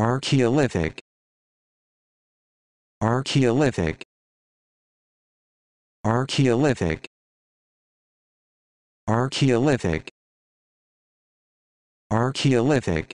Archaeolithic Archaeolithic Archaeolithic Archaeolithic Archaeolithic